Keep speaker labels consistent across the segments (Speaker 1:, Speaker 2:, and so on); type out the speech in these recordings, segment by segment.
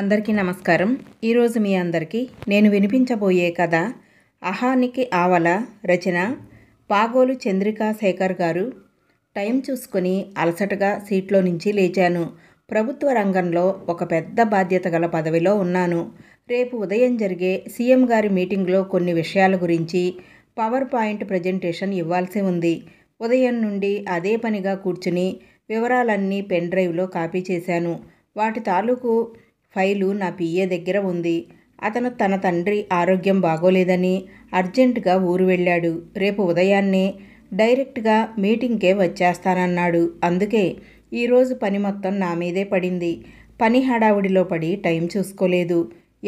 Speaker 1: అందరికీ నమస్కారం ఈరోజు మీ అందరికీ నేను వినిపించబోయే కథ అహానికి ఆవల రచన పాగోలు చంద్రికా శేఖర్ గారు టైం చూసుకొని అలసటగా సీట్లో నుంచి లేచాను ప్రభుత్వ రంగంలో ఒక పెద్ద బాధ్యత గల పదవిలో ఉన్నాను రేపు ఉదయం జరిగే సీఎం గారి మీటింగ్లో కొన్ని విషయాల గురించి పవర్ పాయింట్ ప్రజెంటేషన్ ఇవ్వాల్సి ఉంది ఉదయం నుండి అదే పనిగా కూర్చుని వివరాలన్నీ పెన్ డ్రైవ్లో కాపీ చేశాను వాటి తాలూకు ఫైలు నా పిఏ దగ్గర ఉంది అతను తన తండ్రి ఆరోగ్యం బాగోలేదని అర్జెంటుగా ఊరు వెళ్ళాడు రేపు ఉదయాన్నే డైరెక్ట్గా మీటింగ్కే వచ్చేస్తానన్నాడు అందుకే ఈరోజు పని మొత్తం నా మీదే పడింది పని హడావుడిలో పడి టైం చూసుకోలేదు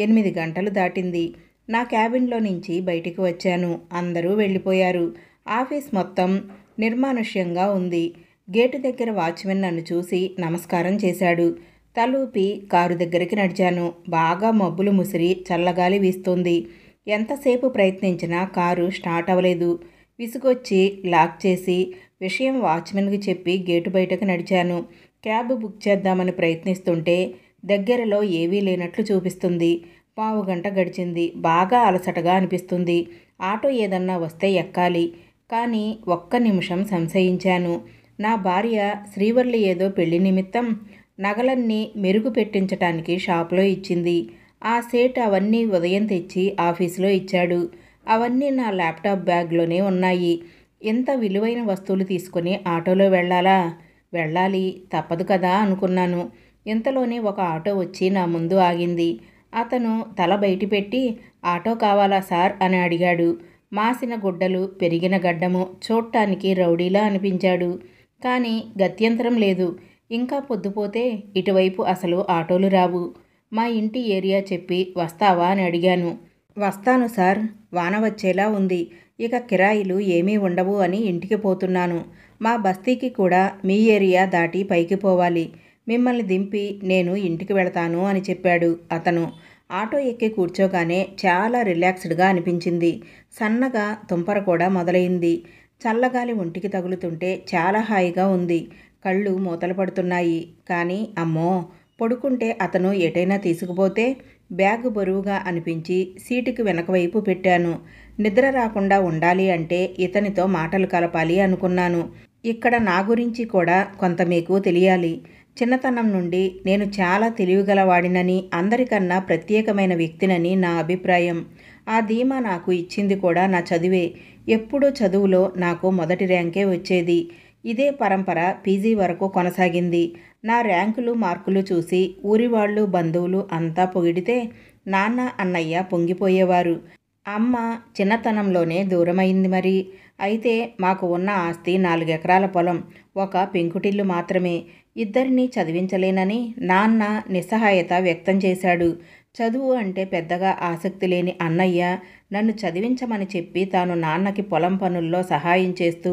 Speaker 1: ఎనిమిది గంటలు దాటింది నా క్యాబిన్లో నుంచి బయటికి వచ్చాను అందరూ వెళ్ళిపోయారు ఆఫీస్ మొత్తం నిర్మానుష్యంగా ఉంది గేటు దగ్గర వాచ్మెన్ నన్ను చూసి నమస్కారం చేశాడు తలూపి కారు దగ్గరికి నడిచాను బాగా మబ్బులు ముసిరి చల్లగాలి వీస్తోంది ఎంతసేపు ప్రయత్నించినా కారు స్టార్ట్ అవ్వలేదు విసుగొచ్చి లాక్ చేసి విషయం వాచ్మెన్కి చెప్పి గేటు బయటకు నడిచాను క్యాబ్ బుక్ చేద్దామని ప్రయత్నిస్తుంటే దగ్గరలో ఏవీ లేనట్లు చూపిస్తుంది పావు గంట గడిచింది బాగా అలసటగా అనిపిస్తుంది ఆటో ఏదన్నా వస్తే ఎక్కాలి కానీ ఒక్క నిమిషం సంశయించాను నా భార్య శ్రీవర్లి ఏదో పెళ్లి నిమిత్తం నగలన్నీ మెరుగు పెట్టించటానికి షాప్లో ఇచ్చింది ఆ సేట్ అవన్నీ ఉదయం తెచ్చి ఆఫీసులో ఇచ్చాడు అవన్నీ నా ల్యాప్టాప్ బ్యాగ్లోనే ఉన్నాయి ఎంత విలువైన వస్తువులు తీసుకుని ఆటోలో వెళ్ళాలా వెళ్ళాలి తప్పదు కదా అనుకున్నాను ఇంతలోనే ఒక ఆటో వచ్చి నా ముందు ఆగింది అతను తల బయటి ఆటో కావాలా సార్ అని అడిగాడు మాసిన గుడ్డలు పెరిగిన గడ్డము చూడటానికి రౌడీలా అనిపించాడు కానీ గత్యంతరం లేదు ఇంకా పొద్దుపోతే ఇటువైపు అసలు ఆటోలు రావు మా ఇంటి ఏరియా చెప్పి వస్తావా అని అడిగాను వస్తాను సార్ వాన వచ్చేలా ఉంది ఇక కిరాయిలు ఏమీ ఉండవు అని ఇంటికి పోతున్నాను మా బస్తీకి కూడా మీ ఏరియా దాటి పైకి పోవాలి మిమ్మల్ని దింపి నేను ఇంటికి వెళతాను అని చెప్పాడు అతను ఆటో ఎక్కి కూర్చోగానే చాలా రిలాక్స్డ్గా అనిపించింది సన్నగా తుంపర కూడా మొదలైంది చల్లగాలి ఒంటికి తగులుతుంటే చాలా హాయిగా ఉంది కళ్ళు మూతలు పడుతున్నాయి కానీ అమ్మో పడుకుంటే అతను ఎటైనా తీసుకుపోతే బ్యాగ్ బరువుగా అనిపించి సీటుకి వెనకవైపు పెట్టాను నిద్ర రాకుండా ఉండాలి అంటే ఇతనితో మాటలు కలపాలి అనుకున్నాను ఇక్కడ నా గురించి కూడా కొంత మీకు తెలియాలి చిన్నతనం నుండి నేను చాలా తెలివిగలవాడినని అందరికన్నా ప్రత్యేకమైన వ్యక్తినని నా అభిప్రాయం ఆ ధీమా నాకు ఇచ్చింది కూడా నా చదివే ఎప్పుడూ చదువులో నాకు మొదటి ర్యాంకే వచ్చేది ఇదే పరంపర పీజీ వరకు కొనసాగింది నా ర్యాంకులు మార్కులు చూసి ఊరివాళ్ళు బంధువులు అంతా పొగిడితే నాన్న అన్నయ్య పొంగిపోయేవారు అమ్మ చిన్నతనంలోనే దూరమైంది మరి అయితే మాకు ఉన్న ఆస్తి నాలుగెకరాల పొలం ఒక పెంకుటిల్లు మాత్రమే ఇద్దరినీ చదివించలేనని నాన్న నిస్సహాయత వ్యక్తం చేశాడు చదువు అంటే పెద్దగా ఆసక్తి లేని అన్నయ్య నన్ను చదివించమని చెప్పి తాను నాన్నకి పొలం పనుల్లో సహాయం చేస్తూ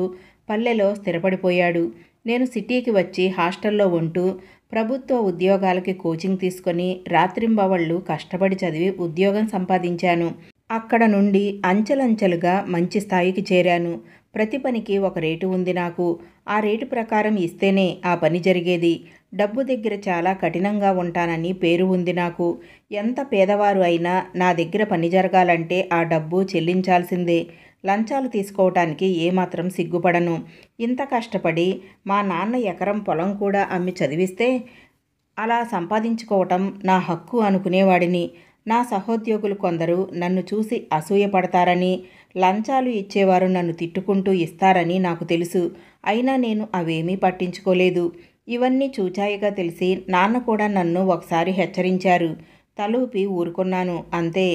Speaker 1: పల్లెలో స్థిరపడిపోయాడు నేను సిటీకి వచ్చి హాస్టల్లో ఉంటూ ప్రభుత్వ ఉద్యోగాలకి కోచింగ్ తీసుకొని రాత్రింబవళ్ళు కష్టపడి చదివి ఉద్యోగం సంపాదించాను అక్కడ నుండి అంచెలంచెలుగా మంచి స్థాయికి చేరాను ప్రతి పనికి ఒక రేటు ఉంది నాకు ఆ రేటు ప్రకారం ఇస్తేనే ఆ పని జరిగేది డబ్బు దగ్గర చాలా కఠినంగా ఉంటానని పేరు ఉంది నాకు ఎంత పేదవారు అయినా నా దగ్గర పని జరగాలంటే ఆ డబ్బు చెల్లించాల్సిందే లంచాలు తీసుకోవటానికి ఏమాత్రం సిగ్గుపడను ఇంత కష్టపడి మా నాన్న ఎకరం పొలం కూడా అమ్మి చదివిస్తే అలా సంపాదించుకోవటం నా హక్కు అనుకునేవాడిని నా సహోద్యోగులు కొందరు నన్ను చూసి అసూయపడతారని లంచాలు ఇచ్చేవారు నన్ను తిట్టుకుంటూ ఇస్తారని నాకు తెలుసు అయినా నేను అవేమీ పట్టించుకోలేదు ఇవన్నీ చూచాయిగా తెలిసి నాన్న కూడా నన్ను ఒకసారి హెచ్చరించారు తలూపి ఊరుకున్నాను అంతే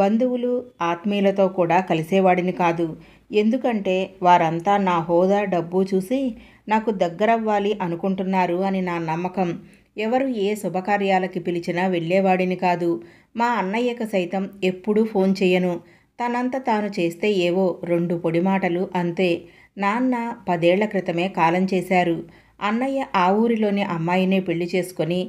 Speaker 1: బంధువులు ఆత్మీయులతో కూడా కలిసేవాడిని కాదు ఎందుకంటే వారంతా నా హోదా డబ్బు చూసి నాకు దగ్గరవ్వాలి అనుకుంటున్నారు అని నా నమ్మకం ఎవరు ఏ శుభకార్యాలకి పిలిచినా వెళ్ళేవాడిని కాదు మా అన్నయ్యకు సైతం ఎప్పుడూ ఫోన్ చేయను తనంత తాను చేస్తే ఏవో రెండు పొడి మాటలు అంతే నాన్న పదేళ్ల క్రితమే కాలం చేశారు అన్నయ్య ఆ ఊరిలోని అమ్మాయినే పెళ్లి చేసుకొని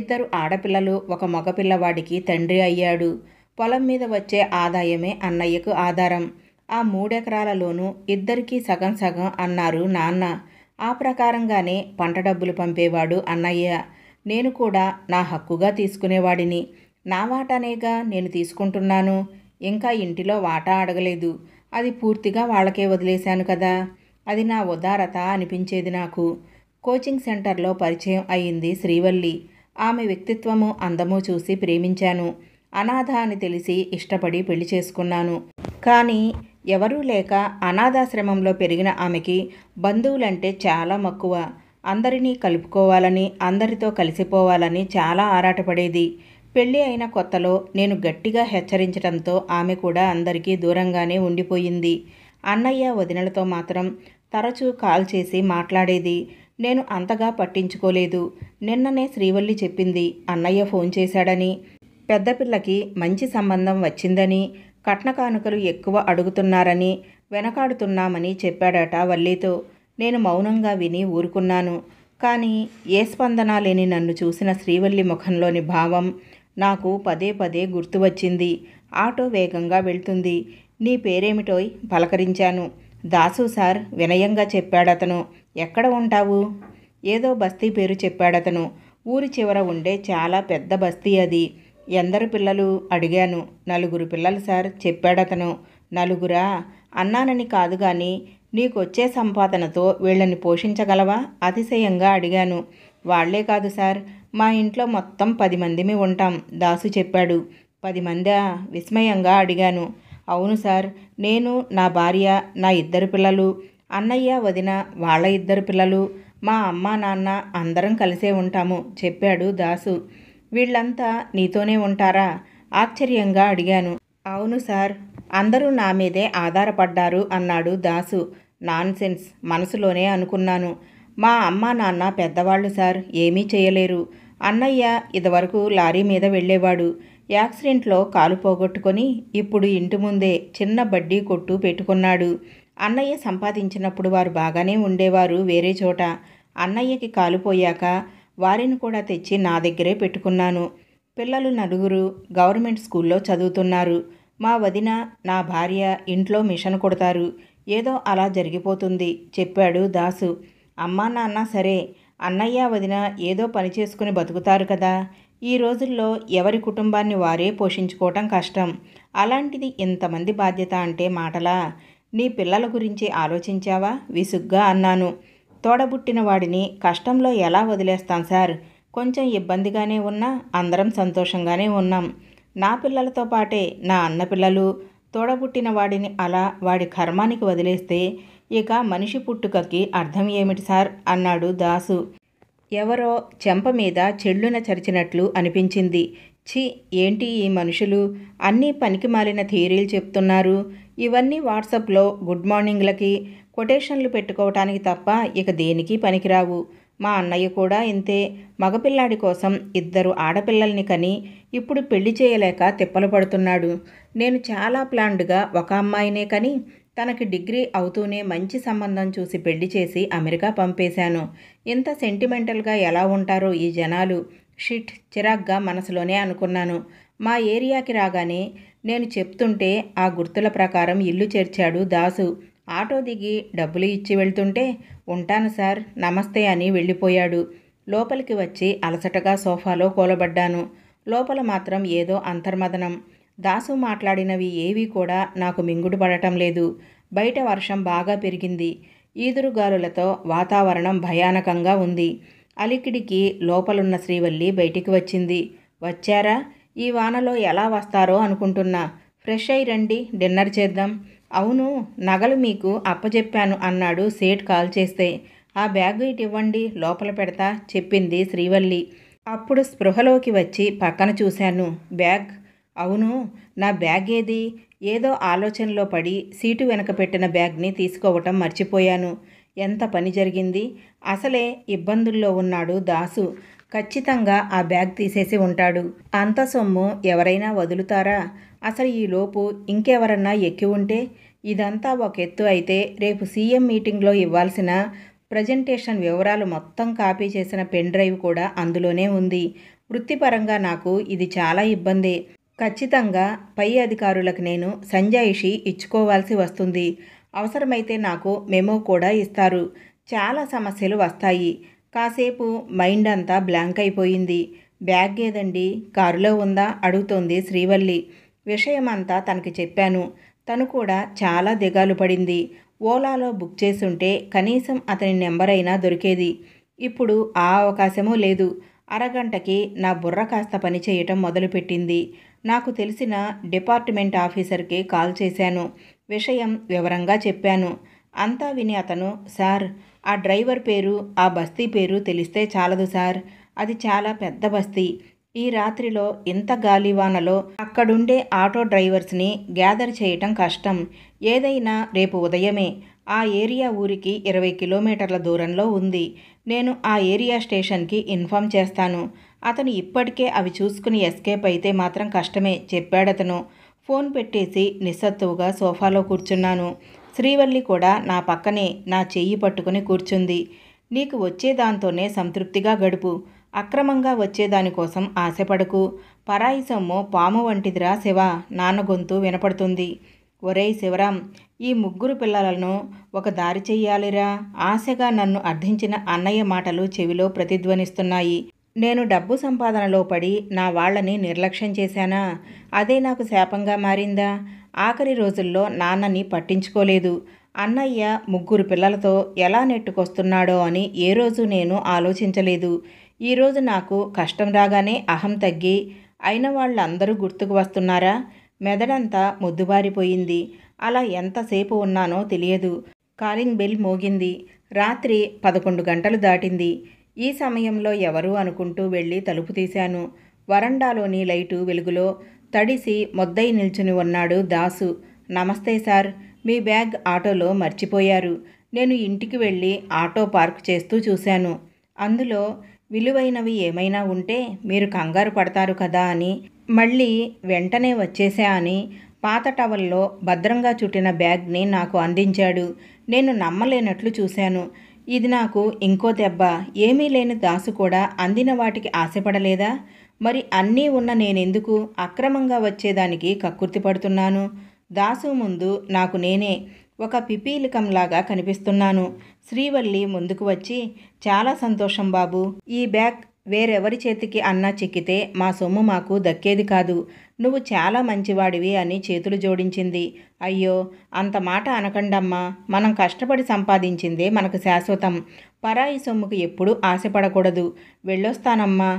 Speaker 1: ఇద్దరు ఆడపిల్లలు ఒక మగపిల్లవాడికి తండ్రి అయ్యాడు పొలం మీద వచ్చే ఆదాయమే అన్నయ్యకు ఆధారం ఆ మూడెకరాలలోనూ ఇద్దరికీ సగం సగం అన్నారు నాన్న ఆ ప్రకారంగానే పంట డబ్బులు పంపేవాడు అన్నయ్య నేను కూడా నా హక్కుగా తీసుకునేవాడిని నా వాటానేగా నేను తీసుకుంటున్నాను ఇంకా ఇంటిలో వాటా అడగలేదు అది పూర్తిగా వాళ్ళకే వదిలేశాను కదా అది నా ఉదారత అనిపించేది నాకు కోచింగ్ సెంటర్లో పరిచయం అయింది శ్రీవల్లి ఆమె వ్యక్తిత్వము అందము చూసి ప్రేమించాను అనాథ అని తెలిసి ఇష్టపడి పెళ్లి చేసుకున్నాను కానీ ఎవరూ లేక అనాథాశ్రమంలో పెరిగిన ఆమెకి బంధువులంటే చాలా మక్కువ అందరినీ కలుపుకోవాలని అందరితో కలిసిపోవాలని చాలా ఆరాటపడేది పెళ్ళి అయిన కొత్తలో నేను గట్టిగా హెచ్చరించడంతో ఆమె కూడా అందరికీ దూరంగానే ఉండిపోయింది అన్నయ్య వదినలతో మాత్రం తరచూ కాల్ చేసి మాట్లాడేది నేను అంతగా పట్టించుకోలేదు నిన్ననే శ్రీవల్లి చెప్పింది అన్నయ్య ఫోన్ చేశాడని పెద్దపిల్లకి మంచి సంబంధం వచ్చిందని కట్న కానుకలు ఎక్కువ అడుగుతున్నారని వెనకాడుతున్నామని చెప్పాడట వల్లీతో నేను మౌనంగా విని ఊరుకున్నాను కానీ ఏ స్పందన లేని నన్ను చూసిన శ్రీవల్లి ముఖంలోని భావం నాకు పదే పదే గుర్తు వచ్చింది ఆటో వేగంగా వెళ్తుంది నీ పేరేమిటోయ్ పలకరించాను దాసు సార్ వినయంగా చెప్పాడతను ఎక్కడ ఉంటావు ఏదో బస్తీ పేరు చెప్పాడతను ఊరి చివర ఉండే చాలా పెద్ద బస్తీ అది ఎందరు పిల్లలు అడిగాను నలుగురు పిల్లలు సార్ చెప్పాడతను నలుగురా అన్నానని కాదు కానీ నీకు వచ్చే సంపాదనతో వీళ్ళని పోషించగలవా అతిశయంగా అడిగాను వాళ్లే కాదు సార్ మా ఇంట్లో మొత్తం పది మందిమి ఉంటాం దాసు చెప్పాడు పది మంది విస్మయంగా అడిగాను అవును సార్ నేను నా భార్య నా ఇద్దరు పిల్లలు అన్నయ్య వదిన వాళ్ళ ఇద్దరు పిల్లలు మా అమ్మ నాన్న అందరం కలిసే ఉంటాము చెప్పాడు దాసు వీళ్ళంతా నీతోనే ఉంటారా ఆశ్చర్యంగా అడిగాను అవును సార్ అందరూ నా మీదే ఆధారపడ్డారు అన్నాడు దాసు నాన్సెన్స్ మనసులోనే అనుకున్నాను మా అమ్మ నాన్న పెద్దవాళ్ళు సార్ ఏమీ చేయలేరు అన్నయ్య ఇదివరకు లారీ మీద వెళ్ళేవాడు యాక్సిడెంట్లో కాలు పోగొట్టుకొని ఇప్పుడు ఇంటి ముందే చిన్న బడ్డీ కొట్టు పెట్టుకున్నాడు అన్నయ్య సంపాదించినప్పుడు వారు బాగానే ఉండేవారు వేరే చోట అన్నయ్యకి కాలుపోయాక వారిని కూడా తెచ్చి నా దగ్గరే పెట్టుకున్నాను పిల్లలు నలుగురు గవర్నమెంట్ స్కూల్లో చదువుతున్నారు మా వదిన నా భార్య ఇంట్లో మిషన్ కొడతారు ఏదో అలా జరిగిపోతుంది చెప్పాడు దాసు అమ్మా నాన్న సరే అన్నయ్య వదిన ఏదో పని చేసుకుని బతుకుతారు కదా ఈ రోజుల్లో ఎవరి కుటుంబాన్ని వారే పోషించుకోవటం కష్టం అలాంటిది ఇంతమంది బాధ్యత అంటే మాటలా నీ పిల్లల గురించి ఆలోచించావా విసుగ్గా అన్నాను తోడబుట్టిన వాడిని కష్టంలో ఎలా వదిలేస్తాం సార్ కొంచెం ఇబ్బందిగానే ఉన్నా అందరం సంతోషంగానే ఉన్నాం నా పిల్లలతో పాటే నా అన్న పిల్లలు తోడబుట్టిన వాడిని అలా వాడి కర్మానికి వదిలేస్తే ఇక మనిషి పుట్టుకకి అర్థం ఏమిటి సార్ అన్నాడు దాసు ఎవరో చెంప మీద చెళ్ళున చరిచినట్లు అనిపించింది ఛీ ఏంటి ఈ మనుషులు అన్నీ పనికి మాలిన థీరీలు చెప్తున్నారు ఇవన్నీ వాట్సాప్లో గుడ్ మార్నింగ్లకి కొటేషన్లు పెట్టుకోవటానికి తప్ప ఇక దేనికి పనికిరావు మా అన్నయ్య కూడా ఇంతే మగపిల్లాడి కోసం ఇద్దరు ఆడపిల్లల్ని కని ఇప్పుడు పెళ్లి చేయలేక తిప్పలు పడుతున్నాడు నేను చాలా ప్లాండ్గా ఒక అమ్మాయినే కని తనకి డిగ్రీ అవుతూనే మంచి సంబంధం చూసి పెళ్లి చేసి అమెరికా పంపేశాను ఇంత సెంటిమెంటల్గా ఎలా ఉంటారో ఈ జనాలు షిట్ చిరాగ్గా మనసులోనే అనుకున్నాను మా ఏరియాకి రాగానే నేను చెప్తుంటే ఆ గుర్తుల ప్రకారం ఇల్లు చేర్చాడు దాసు ఆటో దిగి డబ్బులు ఇచ్చి వెళ్తుంటే ఉంటాను సార్ నమస్తే అని వెళ్ళిపోయాడు లోపలికి వచ్చి అలసటగా సోఫాలో కూలబడ్డాను లోపల మాత్రం ఏదో అంతర్మదనం దాసు మాట్లాడినవి ఏవీ కూడా నాకు మింగుడు పడటం లేదు బయట వర్షం బాగా పెరిగింది ఈదురుగాలులతో వాతావరణం భయానకంగా ఉంది అలికిడికి లోపలున్న శ్రీవల్లి బయటికి వచ్చింది వచ్చారా ఈ వానలో ఎలా వస్తారో అనుకుంటున్నా ఫ్రెష్ అయి రండి డిన్నర్ చేద్దాం అవును నగలు మీకు అప్పచెప్పాను అన్నాడు సేట్ కాల్ చేస్తే ఆ బ్యాగ్ ఇటు ఇవ్వండి లోపల పెడతా చెప్పింది శ్రీవల్లి అప్పుడు స్పృహలోకి వచ్చి పక్కన చూశాను బ్యాగ్ అవును నా బ్యాగ్ ఏది ఏదో ఆలోచనలో పడి సీటు వెనక పెట్టిన బ్యాగ్ని తీసుకోవటం మర్చిపోయాను ఎంత పని జరిగింది అసలే ఇబ్బందుల్లో ఉన్నాడు దాసు ఖచ్చితంగా ఆ బ్యాగ్ తీసేసి ఉంటాడు అంత సొమ్ము ఎవరైనా వదులుతారా అసలు ఈ లోపు ఇంకెవరన్నా ఎక్కి ఉంటే ఇదంతా ఒక ఎత్తు అయితే రేపు సీఎం మీటింగ్లో ఇవ్వాల్సిన ప్రజెంటేషన్ వివరాలు మొత్తం కాపీ చేసిన పెన్ డ్రైవ్ కూడా అందులోనే ఉంది వృత్తిపరంగా నాకు ఇది చాలా ఇబ్బందే ఖచ్చితంగా పై అధికారులకు నేను సంజాయిషి ఇచ్చుకోవాల్సి వస్తుంది అవసరమైతే నాకు మెమో కూడా ఇస్తారు చాలా సమస్యలు వస్తాయి కాసేపు మైండ్ అంతా బ్లాంక్ అయిపోయింది బ్యాగ్ ఏదండి కారులో ఉందా అడుగుతోంది శ్రీవల్లి విషయమంతా తనకి చెప్పాను తను కూడా చాలా దిగాలు పడింది ఓలాలో బుక్ చేసుంటే కనీసం అతని నెంబర్ అయినా దొరికేది ఇప్పుడు ఆ అవకాశమూ లేదు అరగంటకి నా బుర్ర కాస్త పని చేయటం మొదలుపెట్టింది నాకు తెలిసిన డిపార్ట్మెంట్ ఆఫీసర్కి కాల్ చేశాను విషయం వివరంగా చెప్పాను అంతా విని అతను సార్ ఆ డ్రైవర్ పేరు ఆ బస్తీ పేరు తెలిస్తే చాలదు సార్ అది చాలా పెద్ద బస్తీ ఈ రాత్రిలో ఇంత గాలివానలో అక్కడుండే ఆటో డ్రైవర్స్ని గ్యాదర్ చేయటం కష్టం ఏదైనా రేపు ఉదయమే ఆ ఏరియా ఊరికి ఇరవై కిలోమీటర్ల దూరంలో ఉంది నేను ఆ ఏరియా స్టేషన్కి ఇన్ఫామ్ చేస్తాను అతను ఇప్పటికే అవి చూసుకుని ఎస్కేప్ అయితే మాత్రం కష్టమే చెప్పాడతను ఫోన్ పెట్టేసి నిస్సత్తువుగా సోఫాలో కూర్చున్నాను శ్రీవల్లి కూడా నా పక్కనే నా చెయ్యి పట్టుకుని కూర్చుంది నీకు వచ్చేదాంతోనే సంతృప్తిగా గడుపు అక్రమంగా వచ్చేదానికోసం ఆశపడకు పరాయి సొమ్ము పాము వంటిదిరా శివ నాన్న గొంతు వినపడుతుంది ఒరేయ్ శివరాం ఈ ముగ్గురు పిల్లలను ఒక దారి చెయ్యాలిరా ఆశగా నన్ను అర్థించిన అన్నయ్య మాటలు చెవిలో ప్రతిధ్వనిస్తున్నాయి నేను డబ్బు సంపాదనలో పడి నా వాళ్ళని నిర్లక్ష్యం చేశానా అదే నాకు శాపంగా మారిందా ఆఖరి రోజుల్లో నాన్నని పట్టించుకోలేదు అన్నయ్య ముగ్గురు పిల్లలతో ఎలా నెట్టుకొస్తున్నాడో అని ఏ రోజు నేను ఆలోచించలేదు ఈరోజు నాకు కష్టం రాగానే అహం తగ్గి అయిన వాళ్ళందరూ గుర్తుకు వస్తున్నారా మెదడంతా ముద్దుబారిపోయింది అలా ఎంతసేపు ఉన్నానో తెలియదు కాలింగ్ బెల్ మోగింది రాత్రి పదకొండు గంటలు దాటింది ఈ సమయంలో ఎవరు అనుకుంటూ వెళ్ళి తలుపు తీశాను వరండాలోని లైటు వెలుగులో తడిసి మొద్దై నిల్చుని ఉన్నాడు దాసు నమస్తే సార్ మీ బ్యాగ్ ఆటోలో మర్చిపోయారు నేను ఇంటికి వెళ్ళి ఆటో పార్క్ చేస్తూ చూశాను అందులో విలువైనవి ఏమైనా ఉంటే మీరు కంగారు పడతారు కదా అని మళ్ళీ వెంటనే వచ్చేసా అని పాత టవల్లో భద్రంగా చుట్టిన బ్యాగ్ని నాకు అందించాడు నేను నమ్మలేనట్లు చూశాను ఇది నాకు ఇంకో దెబ్బ ఏమీ లేని దాసు కూడా అందిన వాటికి ఆశపడలేదా మరి అన్నీ ఉన్న నేనెందుకు అక్రమంగా వచ్చేదానికి కక్కుర్తి పడుతున్నాను దాసు ముందు నాకు నేనే ఒక పిపీలికంలాగా కనిపిస్తున్నాను శ్రీవల్లి ముందుకు వచ్చి చాలా సంతోషం బాబు ఈ బ్యాగ్ వేరెవరి చేతికి అన్నా చిక్కితే మా సొమ్ము మాకు దక్కేది కాదు నువ్వు చాలా మంచివాడివి అని చేతులు జోడించింది అయ్యో అంత మాట అనకండమ్మా మనం కష్టపడి సంపాదించిందే మనకు శాశ్వతం పరాయి సొమ్ముకు ఎప్పుడూ ఆశపడకూడదు వెళ్ళొస్తానమ్మా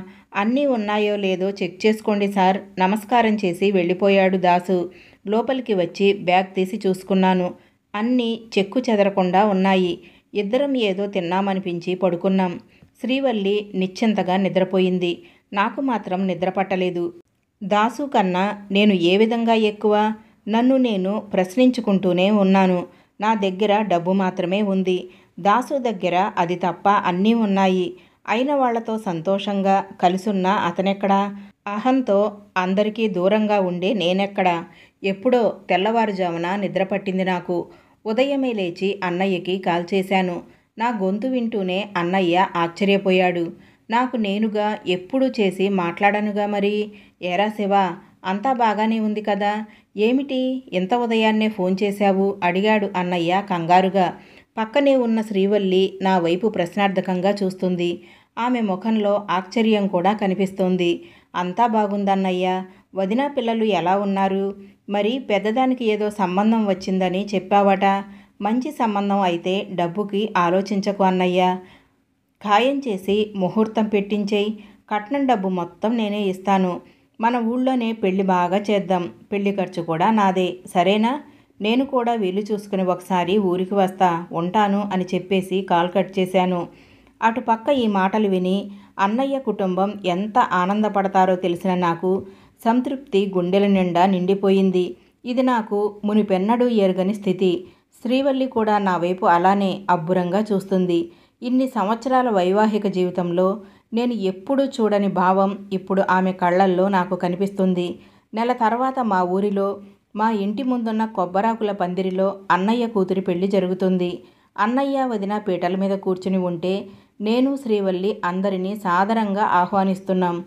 Speaker 1: అన్నీ ఉన్నాయో లేదో చెక్ చేసుకోండి సార్ నమస్కారం చేసి వెళ్ళిపోయాడు దాసు లోపలికి వచ్చి బ్యాగ్ తీసి చూసుకున్నాను అన్నీ చెక్కు చెదరకుండా ఉన్నాయి ఇద్దరం ఏదో తిన్నామనిపించి పడుకున్నాం శ్రీవల్లి నిశ్చింతగా నిద్రపోయింది నాకు మాత్రం నిద్రపట్టలేదు దాసు కన్నా నేను ఏ విధంగా ఎక్కువ నన్ను నేను ప్రశ్నించుకుంటూనే ఉన్నాను నా దగ్గర డబ్బు మాత్రమే ఉంది దాసు దగ్గర అది తప్ప అన్నీ ఉన్నాయి అయిన వాళ్లతో సంతోషంగా కలిసున్న అతనెక్కడా అహంతో అందరికీ దూరంగా ఉండే నేనెక్కడా ఎప్పుడో తెల్లవారుజామున నిద్ర పట్టింది నాకు ఉదయమే లేచి అన్నయ్యకి కాల్ చేశాను నా గొంతు వింటూనే అన్నయ్య ఆశ్చర్యపోయాడు నాకు నేనుగా ఎప్పుడు చేసి మాట్లాడనుగా మరి ఏరా శివ అంతా బాగానే ఉంది కదా ఏమిటి ఎంత ఉదయాన్నే ఫోన్ చేశావు అడిగాడు అన్నయ్య కంగారుగా పక్కనే ఉన్న శ్రీవల్లి నా వైపు ప్రశ్నార్థకంగా చూస్తుంది ఆమె ముఖంలో ఆశ్చర్యం కూడా కనిపిస్తోంది అంతా బాగుందన్నయ్యా వదిన పిల్లలు ఎలా ఉన్నారు మరి పెద్దదానికి ఏదో సంబంధం వచ్చిందని చెప్పావట మంచి సంబంధం అయితే డబ్బుకి ఆలోచించకు అన్నయ్యా ఖాయం చేసి ముహూర్తం పెట్టించేయి కట్నం డబ్బు మొత్తం నేనే ఇస్తాను మన ఊళ్ళోనే పెళ్లి బాగా చేద్దాం పెళ్లి ఖర్చు కూడా నాదే సరేనా నేను కూడా వీలు చూసుకుని ఒకసారి ఊరికి వస్తా ఉంటాను అని చెప్పేసి కాల్ కట్ చేశాను అటుపక్క ఈ మాటలు విని అన్నయ్య కుటుంబం ఎంత ఆనందపడతారో తెలిసిన నాకు సంతృప్తి గుండెల నిండా నిండిపోయింది ఇది నాకు మునిపెన్నడూ ఎరుగని స్థితి శ్రీవల్లి కూడా నా వైపు అలానే అబ్బురంగా చూస్తుంది ఇన్ని సంవత్సరాల వైవాహిక జీవితంలో నేను ఎప్పుడూ చూడని భావం ఇప్పుడు ఆమె కళ్ళల్లో నాకు కనిపిస్తుంది నెల తర్వాత మా ఊరిలో మా ఇంటి ముందున్న కొబ్బరాకుల పందిరిలో అన్నయ్య కూతురి పెళ్లి జరుగుతుంది అన్నయ్య వదిన పీటల మీద కూర్చుని ఉంటే నేను శ్రీవల్లి అందరినీ సాదరంగా ఆహ్వానిస్తున్నాం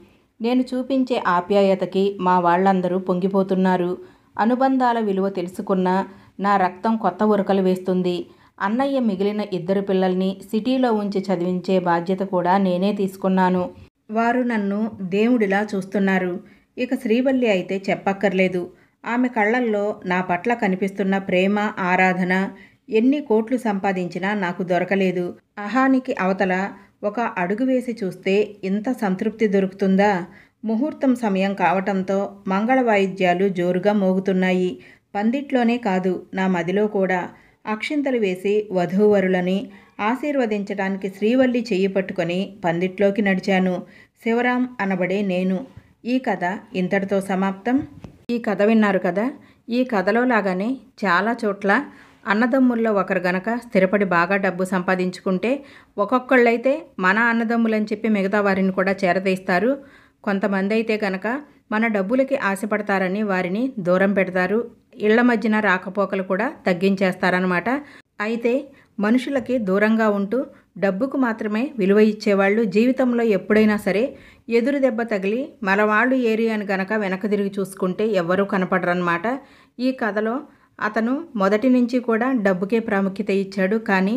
Speaker 1: నేను చూపించే ఆప్యాయతకి మా వాళ్ళందరూ పొంగిపోతున్నారు అనుబంధాల విలువ తెలుసుకున్న నా రక్తం కొత్త ఉరకలు వేస్తుంది అన్నయ్య మిగిలిన ఇద్దరు పిల్లల్ని సిటీలో ఉంచి చదివించే బాధ్యత కూడా నేనే తీసుకున్నాను వారు నన్ను దేవుడిలా చూస్తున్నారు ఇక శ్రీవల్లి అయితే చెప్పక్కర్లేదు ఆమె కళ్ళల్లో నా పట్ల కనిపిస్తున్న ప్రేమ ఆరాధన ఎన్ని కోట్లు సంపాదించినా నాకు దొరకలేదు అహానికి అవతల ఒక అడుగు వేసి చూస్తే ఇంత సంతృప్తి దొరుకుతుందా ముహూర్తం సమయం కావటంతో మంగళ వాయిద్యాలు జోరుగా మోగుతున్నాయి పందిట్లోనే కాదు నా మదిలో కూడా అక్షింతలు వేసి వధూవరులని ఆశీర్వదించడానికి శ్రీవల్లి చెయ్యి పట్టుకొని పందిట్లోకి నడిచాను శివరాం అనబడే నేను ఈ కథ ఇంతటితో సమాప్తం ఈ కథ విన్నారు కదా ఈ కథలో లాగానే చాలా చోట్ల అన్నదమ్ముల్లో ఒకరు గనక స్థిరపడి బాగా డబ్బు సంపాదించుకుంటే ఒక్కొక్కళ్ళైతే మన అన్నదమ్ములని చెప్పి మిగతా వారిని కూడా చేరదీస్తారు కొంతమంది అయితే గనక మన డబ్బులకి ఆశపడతారని వారిని దూరం పెడతారు ఇళ్ల మధ్యన రాకపోకలు కూడా తగ్గించేస్తారనమాట అయితే మనుషులకి దూరంగా ఉంటూ డబ్బుకు మాత్రమే విలువ ఇచ్చేవాళ్ళు జీవితంలో ఎప్పుడైనా సరే ఎదురు దెబ్బ తగిలి మరవాళ్ళు ఏరియాను గనక వెనక తిరిగి చూసుకుంటే ఎవ్వరూ కనపడరన్నమాట ఈ కథలో అతను మొదటి నుంచి కూడా డబ్బుకే ప్రాముఖ్యత ఇచ్చాడు కానీ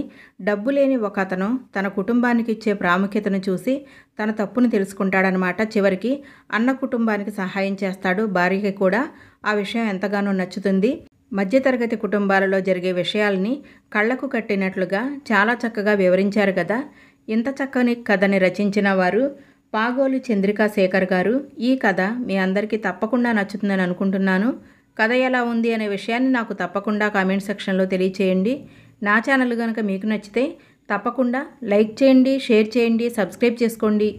Speaker 1: డబ్బు లేని ఒక అతను తన కుటుంబానికి ఇచ్చే ప్రాముఖ్యతను చూసి తన తప్పును తెలుసుకుంటాడనమాట చివరికి అన్న కుటుంబానికి సహాయం చేస్తాడు భార్యకి కూడా ఆ విషయం ఎంతగానో నచ్చుతుంది మధ్యతరగతి కుటుంబాలలో జరిగే విషయాల్ని కళ్లకు కట్టినట్లుగా చాలా చక్కగా వివరించారు కదా ఇంత చక్కని కథని రచించిన వారు పాగోలు చంద్రికా శేఖర్ గారు ఈ కథ మీ అందరికీ తప్పకుండా నచ్చుతుందని అనుకుంటున్నాను కథ ఎలా ఉంది అనే విషయాన్ని నాకు తప్పకుండా కామెంట్ సెక్షన్లో తెలియచేయండి నా ఛానల్ కనుక మీకు నచ్చితే తప్పకుండా లైక్ చేయండి షేర్ చేయండి సబ్స్క్రైబ్ చేసుకోండి